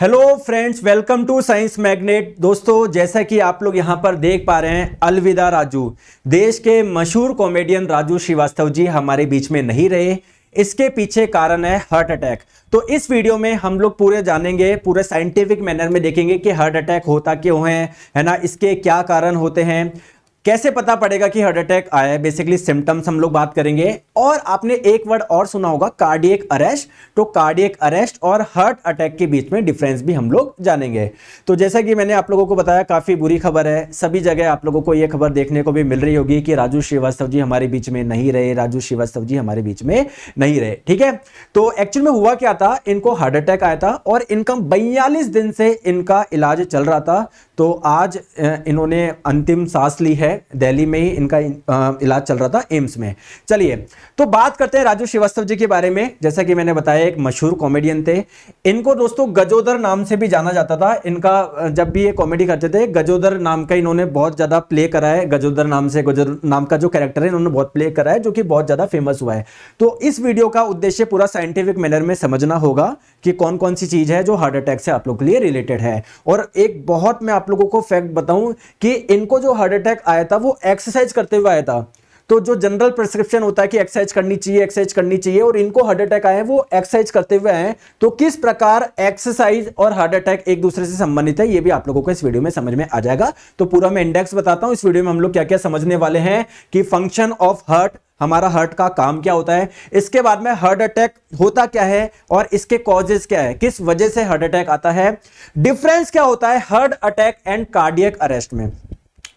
hello friends welcome to science magnet दोस्तों जैसा कि आप लोग यहां पर देख पा रहे हैं अलविदा राजू देश के मशहूर कॉमेडियन राजू श्रीवास्तव जी हमारे बीच में नहीं रहे इसके पीछे कारण है हार्ट अटैक तो इस वीडियो में हम लोग पूरे जानेंगे पूरे साइंटिफिक मैनर में देखेंगे कि हार्ट अटैक होता क्यों है है ना इसके क्या कारण होते हैं कैसे पता पड़ेगा कि हार्ट अटैक आया है बेसिकली सिम्टम्स हम लोग बात करेंगे और आपने एक वर्ड और सुना होगा कार्डियक अरेस्ट तो कार्डियक अरेस्ट और हार्ट अटैक के बीच में डिफरेंस भी हम लोग जानेंगे तो जैसा कि मैंने आप लोगों को बताया काफ़ी बुरी खबर है सभी जगह आप लोगों को ये खबर देखने को भी मिल रही होगी कि राजू श्रीवास्तव जी हमारे बीच में नहीं रहे राजू श्रीवास्तव जी हमारे बीच में नहीं रहे ठीक है तो एक्चुअल में हुआ क्या था इनको हार्ट अटैक आया था और इनका बयालीस दिन से इनका इलाज चल रहा था तो आज इन्होंने अंतिम सांस ली है दिल्ली में ही इनका इलाज चल रहा था एम्स में चलिए तो बात करते हैं राजू श्रीवास्तव जी के बारे में जैसा कि मैंने बताया एक मशहूर कॉमेडियन थे इनको दोस्तों गजोदर नाम से भी जाना जाता था इनका जब भी ये कॉमेडी करते थे गजोदर नाम का इन्होंने बहुत ज़्यादा प्ले करा है गजोदर नाम से गजोदर नाम का जो कैरेक्टर है इन्होंने बहुत प्ले करा है जो कि बहुत ज़्यादा फेमस हुआ है तो इस वीडियो का उद्देश्य पूरा साइंटिफिक मैनर में समझना होगा कि कौन कौन सी चीज़ है जो हार्ट अटैक से आप लोग के लिए रिलेटेड है और एक बहुत मैं आप लोगों को फैक्ट बताऊं कि इनको जो हार्ट अटैक आया आया था वो एक्सरसाइज करते हुए आया था तो जो जनरल प्रिस्क्रिप्शन होता है कि एक्सरसाइज करनी चाहिए एक्सरसाइज करनी चाहिए और इनको हार्ट अटैक आए वो एक्सरसाइज करते हुए आए तो किस प्रकार एक्सरसाइज और हार्ट अटैक एक दूसरे से संबंधित है ये भी आप लोगों को इस वीडियो में समझ में आ जाएगा तो पूरा मैं इंडेक्स बताता हूं इस वीडियो में हम लोग क्या क्या समझने वाले हैं कि फंक्शन ऑफ हार्ट हमारा हार्ट का काम क्या होता है इसके बाद में हार्ट अटैक होता क्या है और इसके कॉजेस क्या है किस वजह से हार्ट अटैक आता है डिफरेंस क्या होता है heart attack and cardiac arrest में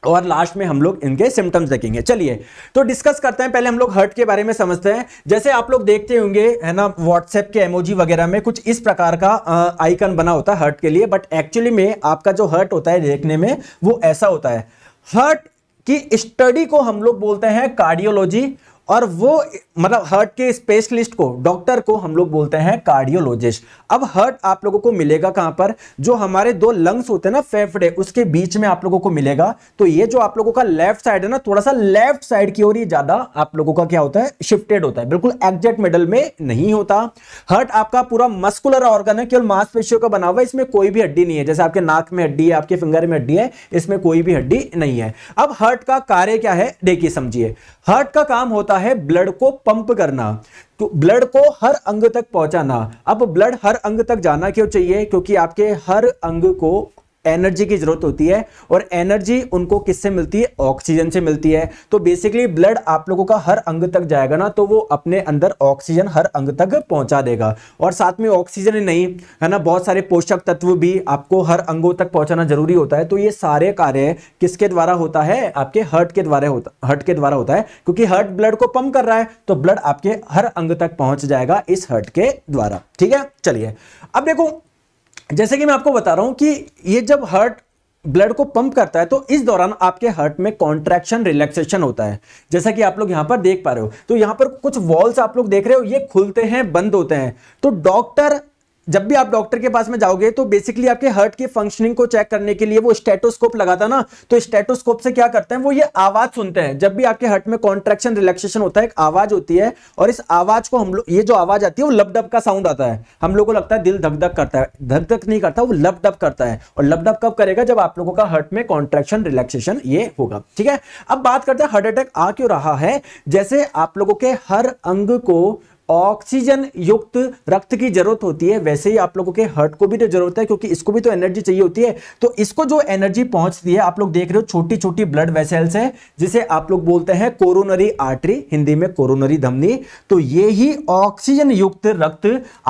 और लास्ट में हम लोग इनके सिम्टम्स देखेंगे चलिए तो डिस्कस करते हैं पहले हम लोग हर्ट के बारे में समझते हैं जैसे आप लोग देखते होंगे है ना व्हाट्सएप के एमओजी वगैरह में कुछ इस प्रकार का आइकन बना होता है हर्ट के लिए बट एक्चुअली में आपका जो हर्ट होता है देखने में वो ऐसा होता है हर्ट की स्टडी को हम लोग बोलते हैं कार्डियोलॉजी और वो मतलब हर्ट के स्पेशलिस्ट को डॉक्टर को हम लोग बोलते हैं कार्डियोलॉजिस्ट अब हर्ट आप लोगों को मिलेगा कहां पर जो हमारे दो लंग्स होते हैं ना फेफड़े उसके बीच में आप लोगों को मिलेगा तो ये जो आप लोगों का लेफ्ट साइड है ना थोड़ा सा लेफ्ट साइड की ओर ही ज्यादा आप लोगों का क्या होता है शिफ्टेड होता है बिल्कुल एग्जेक्ट मेडल में नहीं होता हर्ट आपका पूरा मस्कुलर ऑर्गन है केवल मांसपेशियों का बना हुआ है इसमें कोई भी हड्डी नहीं है जैसे आपके नाक में हड्डी है आपके फिंगर में हड्डी है इसमें कोई भी हड्डी नहीं है अब हर्ट का कार्य क्या है देखिए समझिए हर्ट का काम होता है ब्लड को पंप करना तो ब्लड को हर अंग तक पहुंचाना अब ब्लड हर अंग तक जाना क्यों चाहिए क्योंकि आपके हर अंग को एनर्जी की जरूरत होती है और एनर्जी उनको किससे मिलती है ऑक्सीजन से मिलती है तो बेसिकली ब्लड आप लोगों का हर अंग तक जाएगा ना तो वो अपने अंदर ऑक्सीजन हर अंग तक पहुंचा देगा और साथ में ऑक्सीजन ही नहीं है ना बहुत सारे पोषक तत्व भी आपको हर अंगों तक पहुंचाना जरूरी होता है तो ये सारे कार्य किसके द्वारा होता है आपके हर्ट के द्वारा होता हर्ट के द्वारा होता है क्योंकि हर्ट ब्लड को पंप कर रहा है तो ब्लड आपके हर अंग तक पहुंच जाएगा इस हर्ट के द्वारा ठीक है चलिए अब देखो जैसे कि मैं आपको बता रहा हूं कि ये जब हार्ट ब्लड को पंप करता है तो इस दौरान आपके हार्ट में कॉन्ट्रैक्शन रिलैक्सेशन होता है जैसा कि आप लोग यहां पर देख पा रहे हो तो यहां पर कुछ वॉल्स आप लोग देख रहे हो ये खुलते हैं बंद होते हैं तो डॉक्टर जब भी आप डॉक्टर के पास में जाओगे तो बेसिकली आपके हर्ट की फंक्शनिंग को चेक करने के लिए वो स्टेटोस्कोप लगाता ना तो स्टेटोस्कोप से क्या करते हैं वो ये आवाज सुनते हैं जब भी आपके हर्ट में कॉन्ट्रेक्शन रिलैक्सेशन होता है एक आवाज होती है और इस आवाज को हम लोग ये जो आवाज आती है वो लबडब का साउंड आता है हम लोग को लगता है दिल धक धक करता है धक धक नहीं करता वो लबडब करता है और लबडब कब करेगा जब आप लोगों का हर्ट में कॉन्ट्रेक्शन रिलैक्सेशन ये होगा ठीक है अब बात करते हैं हार्ट अटैक आ क्यों रहा है जैसे आप लोगों के हर अंग को ऑक्सीजन युक्त रक्त की जरूरत होती है वैसे ही आप लोगों के हर्ट को भी तो जरूरत है क्योंकि इसको भी तो एनर्जी चाहिए होती है तो इसको जो एनर्जी पहुंचती है आप लोग देख रहे हो छोटी छोटी ब्लड वेसल्स है जिसे आप लोग बोलते हैं कोरोनरी आर्टरी हिंदी में कोरोनरी धमनी तो ये ही ऑक्सीजन युक्त रक्त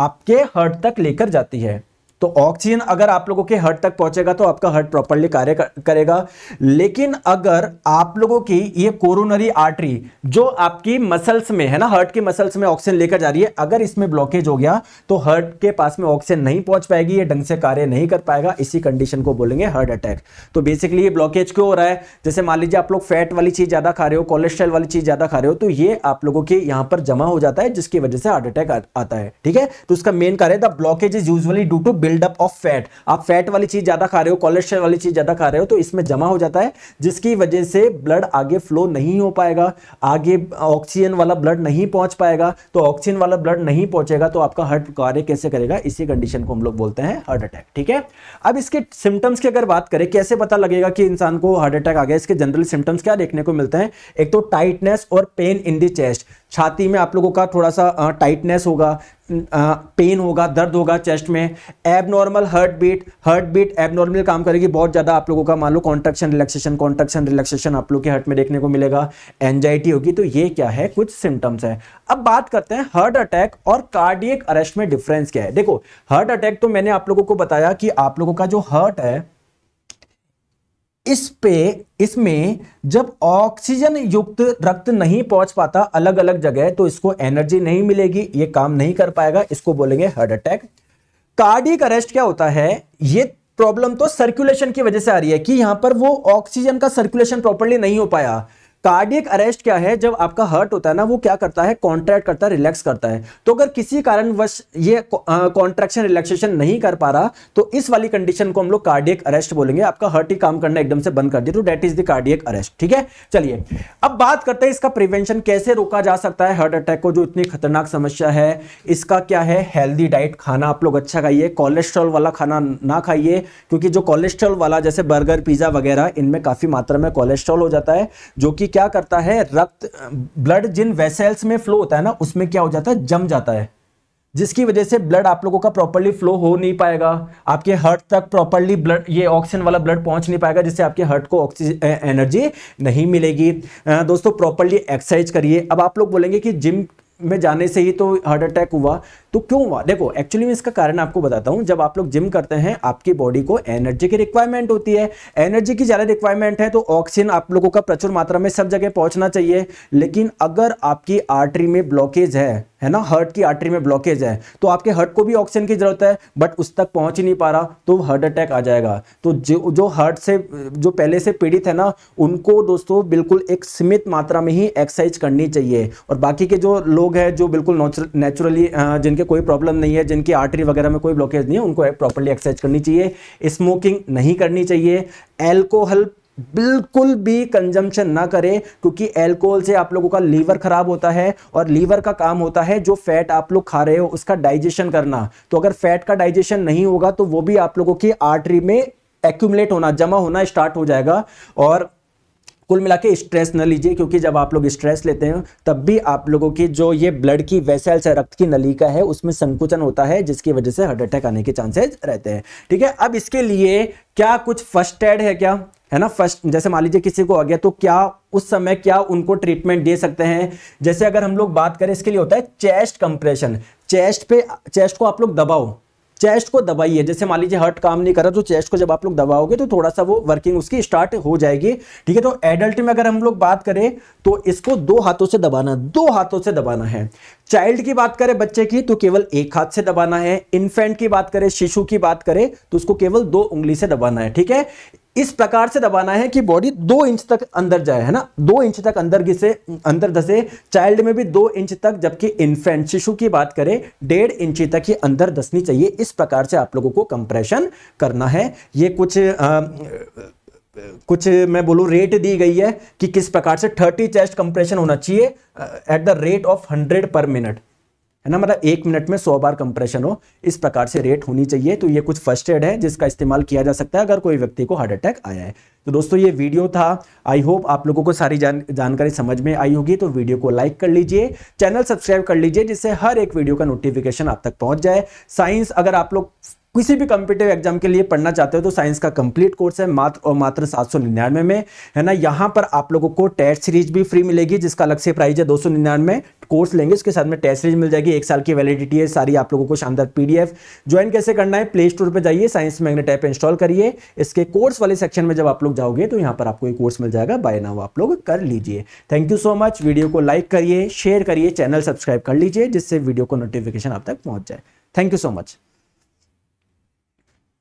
आपके हर्ट तक लेकर जाती है तो ऑक्सीजन अगर आप लोगों के हर्ट तक पहुंचेगा तो आपका हर्ट प्रॉपरली कार्य करेगा लेकिन अगर आप लोगों की ये कोरोनरी आर्टरी जो आपकी मसल्स में है ना हर्ट के मसल्स में ऑक्सीजन लेकर जा रही है अगर इसमें ब्लॉकेज हो गया तो हर्ट के पास में ऑक्सीजन नहीं पहुंच पाएगी ये ढंग से कार्य नहीं कर पाएगा इसी कंडीशन को बोलेंगे हार्ट अटैक तो बेसिकली ये ब्लॉकेज क्यों हो रहा है जैसे मान लीजिए आप लोग फैट वाली चीज ज्यादा खा रहे हो कोलेस्ट्रॉल वाली चीज ज्यादा खा रहे हो तो ये आप लोगों के यहाँ पर जमा हो जाता है जिसकी वजह से हार्ट अटैक आता है ठीक है तो उसका मेन कार्य the blockage is usually due to buildup of fat आप फैट वाली चीज़ ज़्यादा खा रहे हो कोलेस्ट्रॉल वाली चीज़ ज़्यादा खा रहे हो तो इसमें जमा हो जाता है जिसकी वजह से ब्लड आगे फ्लो नहीं हो पाएगा आगे ऑक्सीजन वाला ब्लड नहीं पहुंच पाएगा तो ऑक्सीजन वाला ब्लड नहीं पहुंचेगा तो आपका हार्ट कार्य कैसे करेगा इसी कंडीशन को हम लोग बोलते हैं हार्ट अटैक ठीक है अब इसके सिम्टम्स की अगर बात करें कैसे पता लगेगा कि इंसान को हार्ट अटैक आ गया इसके जनरल सिम्टम्स क्या देखने को मिलते हैं एक तो टाइटनेस और पेन इन दी चेस्ट छाती में आप लोगों का थोड़ा सा टाइटनेस होगा पेन होगा दर्द होगा चेस्ट में abnormal heart beat heart beat abnormal काम करेगी बहुत ज़्यादा आप लोगों का मान लो कॉन्ट्रक्शन रिलैक्सेशन कॉन्ट्रक्शन रिलैक्सेशन आप लोग के हर्ट में देखने को मिलेगा एनजाइटी होगी तो ये क्या है कुछ सिम्टम्स है अब बात करते हैं हार्ट अटैक और कार्डियक अरेस्ट में डिफरेंस क्या है देखो हार्ट अटैक तो मैंने आप लोगों को बताया कि आप लोगों का जो हर्ट है इस पे इसमें जब ऑक्सीजन युक्त रक्त नहीं पहुंच पाता अलग अलग जगह तो इसको एनर्जी नहीं मिलेगी ये काम नहीं कर पाएगा इसको बोलेंगे हार्ट अटैक कार्डिक अरेस्ट क्या होता है ये प्रॉब्लम तो सर्कुलेशन की वजह से आ रही है कि यहां पर वो ऑक्सीजन का सर्कुलेशन प्रॉपरली नहीं हो पाया कार्डियक अरेस्ट क्या है जब आपका हर्ट होता है ना वो क्या करता है कॉन्ट्रैक्ट करता है रिलैक्स करता है तो अगर किसी कारणवश ये कॉन्ट्रैक्शन रिलैक्सेशन नहीं कर पा रहा तो इस वाली कंडीशन को हम लोग कार्डियक अरेस्ट बोलेंगे आपका हर्ट ही काम करना एकदम से बंद कर दिया तो that is the cardiac arrest ठीक है चलिए अब बात करते हैं इसका प्रिवेंशन कैसे रोका जा सकता है हार्ट अटैक को जो इतनी खतरनाक समस्या है इसका क्या है हेल्दी डाइट खाना आप लोग अच्छा खाइए कोलेस्ट्रॉल वाला खाना ना खाइए क्योंकि जो कोलेस्ट्रॉल वाला जैसे बर्गर पिज्जा वगैरह इनमें काफी मात्रा में कोलेस्ट्रॉल हो जाता है जो कि क्या करता है रक्त ब्लड जिन वेसेल्स में फ्लो होता है ना उसमें क्या हो जाता है जम जाता है जिसकी वजह से ब्लड आप लोगों का प्रॉपरली फ्लो हो नहीं पाएगा आपके हार्ट तक प्रॉपरली ब्लड ये ऑक्सीजन वाला ब्लड पहुंच नहीं पाएगा जिससे आपके हार्ट को ऑक्सीजन एनर्जी नहीं मिलेगी दोस्तों प्रॉपरली एक्सरसाइज करिए अब आप लोग बोलेंगे कि जिम में जाने से ही तो हार्ट अटैक हुआ तो क्यों हुआ देखो एक्चुअली मैं इसका कारण आपको बताता हूँ जब आप लोग जिम करते हैं आपकी बॉडी को एनर्जी की रिक्वायरमेंट होती है एनर्जी की ज़्यादा रिक्वायरमेंट है तो ऑक्सीजन आप लोगों का प्रचुर मात्रा में सब जगह पहुँचना चाहिए लेकिन अगर आपकी आर्टरी में ब्लॉकेज है है ना हार्ट की आर्टरी में ब्लॉकेज है तो आपके हार्ट को भी ऑक्सीजन की ज़रूरत है बट उस तक पहुंच ही नहीं पा रहा तो हार्ट अटैक आ जाएगा तो जो जो हार्ट से जो पहले से पीड़ित है ना उनको दोस्तों बिल्कुल एक सीमित मात्रा में ही एक्सरसाइज करनी चाहिए और बाकी के जो लोग लोग हैं जो बिल्कुल नेचुरली जिनके कोई प्रॉब्लम नहीं है जिनकी आर्टरी वगैरह में कोई ब्लॉकेज नहीं है उनको प्रॉपरली एक्सरसाइज करनी चाहिए स्मोकिंग नहीं करनी चाहिए एल्कोहल बिल्कुल भी कंजम्पशन ना करें क्योंकि एल्कोहल से आप लोगों का लीवर खराब होता है और लीवर का काम होता है जो फैट आप लोग खा रहे हो उसका डाइजेशन करना तो अगर फैट का डाइजेशन नहीं होगा तो वो भी आप लोगों की आर्टरी में एक्यूमलेट होना जमा होना स्टार्ट हो जाएगा और कुल मिला के स्ट्रेस न लीजिए क्योंकि जब आप लोग स्ट्रेस लेते हैं तब भी आप लोगों की जो ये ब्लड की वेसल है रक्त की नलिका है उसमें संकुचन होता है जिसकी वजह से हार्ट अटैक आने के चांसेज रहते हैं ठीक है अब इसके लिए क्या कुछ फर्स्ट एड है क्या है ना फर्स्ट जैसे मान लीजिए किसी को आ गया तो क्या उस समय क्या उनको ट्रीटमेंट दे सकते हैं जैसे अगर हम लोग बात करें इसके लिए होता है चेस्ट कंप्रेशन चेस्ट पे चेस्ट को आप लोग दबाओ चेस्ट को दबाइए जैसे मान लीजिए हर्ट काम नहीं कर रहा तो चेस्ट को जब आप लोग दबाओगे तो थोड़ा सा वो वर्किंग उसकी स्टार्ट हो जाएगी ठीक है तो एडल्ट में अगर हम लोग बात करें तो इसको दो हाथों से दबाना दो हाथों से दबाना है चाइल्ड की बात करें बच्चे की तो केवल एक हाथ से दबाना है इन्फेंट की बात करें शिशु की बात करें तो उसको केवल दो उंगली से दबाना है ठीक है इस प्रकार से दबाना है कि बॉडी दो इंच तक अंदर जाए है ना दो इंच तक अंदर घिसे अंदर धसे चाइल्ड में भी दो इंच तक जबकि इन्फेंट शिशु की बात करें डेढ़ इंच तक ही अंदर धसनी चाहिए इस प्रकार से आप लोगों को कंप्रेशन करना है ये कुछ आ, कुछ मैं बोलूं रेट दी गई है कि किस प्रकार से 30 चेस्ट कंप्रेशन होना चाहिए एट द रेट ऑफ 100 पर मिनट है ना मतलब एक मिनट में सौ बार कंप्रेशन हो इस प्रकार से रेट होनी चाहिए तो ये कुछ फर्स्ट एड है जिसका इस्तेमाल किया जा सकता है अगर कोई व्यक्ति को हार्ट अटैक आया है तो दोस्तों ये वीडियो था आई होप आप लोगों को सारी जान, जानकारी समझ में आई होगी तो वीडियो को लाइक कर लीजिए चैनल सब्सक्राइब कर लीजिए जिससे हर एक वीडियो का नोटिफिकेशन आप तक पहुंच जाए साइंस अगर आप लोग किसी भी कंपिटेटिव एग्जाम के लिए पढ़ना चाहते हो तो साइंस का कंप्लीट कोर्स है मात्र और मात्र सात सौ निन्यानवे में है ना यहाँ पर आप लोगों को टेस्ट सीरीज भी फ्री मिलेगी जिसका अलग से प्राइस है दो सौ निन्यानवे कोर्स लेंगे उसके साथ में टेस्ट सीरीज मिल जाएगी एक साल की वैलिडिटी है सारी आप लोगों को शानदार पीडीएफ ज्वाइन कैसे करना है प्ले स्टोर पर जाइए साइंस मैग्नेट ऐप इंस्टॉल करिए इसके कोर्स वाले सेक्शन में जब आप लोग जाओगे तो यहाँ पर आपको एक कोर्स मिल जाएगा बाय नाउ आप लोग कर लीजिए thank you so much video को लाइक करिए शेयर करिए चैनल सब्सक्राइब कर लीजिए जिससे वीडियो को नोटिफिकेशन आप तक पहुँच जाए थैंक यू सो मच